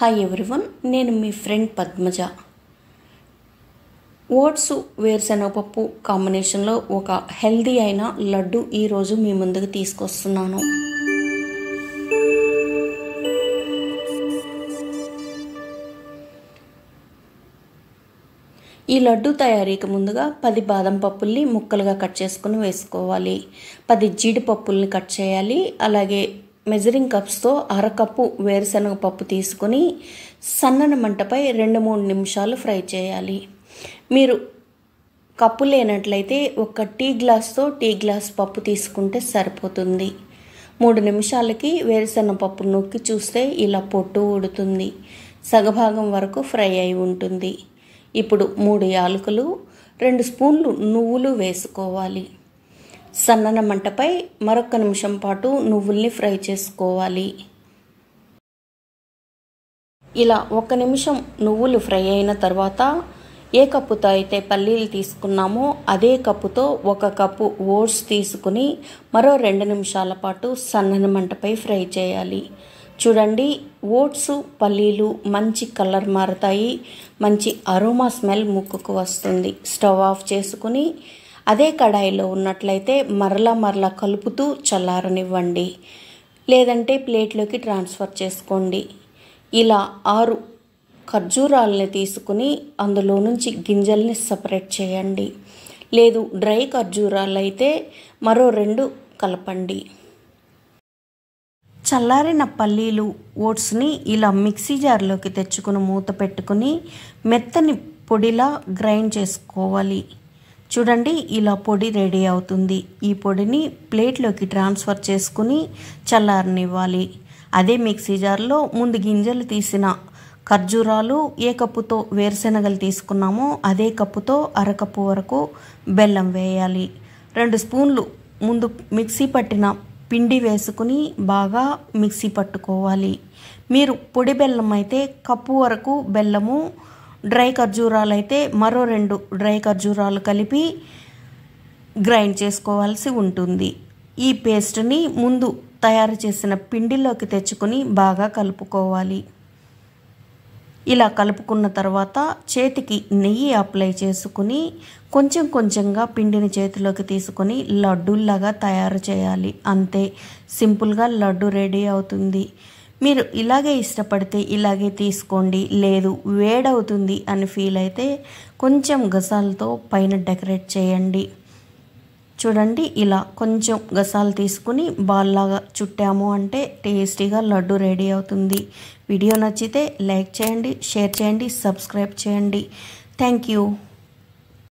hi everyone నేను మీ friend Padmaja oats వేరుశనగపప్పు కాంబినేషన్లో ఒక హెల్దీ అయిన లడ్డు ఈరోజు మీ ముందుకు తీసుకొస్తున్నాను ఈ లడ్డు తయారీకి ముందుగా పది బాదం పప్పుల్ని ముక్కలుగా కట్ చేసుకుని వేసుకోవాలి పది జీడిపప్పుల్ని కట్ చేయాలి అలాగే మెజరింగ్ కప్స్తో అరకప్పు వేరుశనగ పప్పు తీసుకుని సన్నని మంటపై రెండు మూడు నిమిషాలు ఫ్రై చేయాలి మీరు కప్పు లేనట్లయితే ఒక టీ గ్లాస్తో టీ గ్లాస్ పప్పు తీసుకుంటే సరిపోతుంది మూడు నిమిషాలకి వేరుశనగ పప్పు నొక్కి చూస్తే ఇలా పొట్టు ఉడుతుంది సగభాగం వరకు ఫ్రై అయి ఉంటుంది ఇప్పుడు మూడు యాలకులు రెండు స్పూన్లు నువ్వులు వేసుకోవాలి సన్నన మంటపై మరొక నిమిషం పాటు నువ్వుల్ని ఫ్రై చేసుకోవాలి ఇలా ఒక నిమిషం నువ్వులు ఫ్రై అయిన తర్వాత ఏ కప్పుతో అయితే పల్లీలు తీసుకున్నామో అదే కప్పుతో ఒక కప్పు ఓట్స్ తీసుకుని మరో రెండు నిమిషాల పాటు సన్నని మంటపై ఫ్రై చేయాలి చూడండి ఓట్స్ పల్లీలు మంచి కలర్ మారుతాయి మంచి అరోమా స్మెల్ ముక్కుకు వస్తుంది స్టవ్ ఆఫ్ చేసుకుని అదే కడాయిలో ఉన్నట్లయితే మరలా మరలా కలుపుతూ చల్లారనివ్వండి లేదంటే ప్లేట్లోకి ట్రాన్స్ఫర్ చేసుకోండి ఇలా ఆరు ఖర్జూరాలని తీసుకుని అందులో నుంచి గింజల్ని సపరేట్ చేయండి లేదు డ్రై ఖర్జూరాలు అయితే మరో రెండు కలపండి చల్లారిన పల్లీలు ఓట్స్ని ఇలా మిక్సీ జార్లోకి తెచ్చుకుని మూత పెట్టుకుని మెత్తని పొడిలా గ్రైండ్ చేసుకోవాలి చూడండి ఇలా పొడి రెడీ అవుతుంది ఈ పొడిని ప్లేట్లోకి ట్రాన్స్ఫర్ చేసుకుని చల్లారనివ్వాలి అదే మిక్సీ జార్లో ముందు గింజలు తీసిన ఖర్జూరాలు ఏ కప్పుతో వేరుశనగలు తీసుకున్నామో అదే కప్పుతో అరకప్పు వరకు బెల్లం వేయాలి రెండు స్పూన్లు ముందు మిక్సీ పట్టిన పిండి వేసుకుని బాగా మిక్సీ పట్టుకోవాలి మీరు పొడి బెల్లం అయితే కప్పు వరకు బెల్లము డ్రై ఖర్జూరాలు అయితే మరో రెండు డ్రై ఖర్జూరాలు కలిపి గ్రైండ్ చేసుకోవాల్సి ఉంటుంది ఈ పేస్ట్ని ముందు తయారు చేసిన పిండిలోకి తెచ్చుకొని బాగా కలుపుకోవాలి ఇలా కలుపుకున్న తర్వాత చేతికి నెయ్యి అప్లై చేసుకుని కొంచెం కొంచెంగా పిండిని చేతిలోకి తీసుకొని లడ్డూల్లాగా తయారు చేయాలి అంతే సింపుల్గా లడ్డు రెడీ అవుతుంది మీరు ఇలాగే ఇష్టపడితే ఇలాగే తీసుకోండి లేదు వేడవుతుంది అని ఫీల్ అయితే కొంచెం గసాలతో పైన డెకరేట్ చేయండి చూడండి ఇలా కొంచెం గసాలు తీసుకుని బాల్లాగా చుట్టాము అంటే టేస్టీగా లడ్డు రెడీ అవుతుంది వీడియో నచ్చితే లైక్ చేయండి షేర్ చేయండి సబ్స్క్రైబ్ చేయండి థ్యాంక్ యూ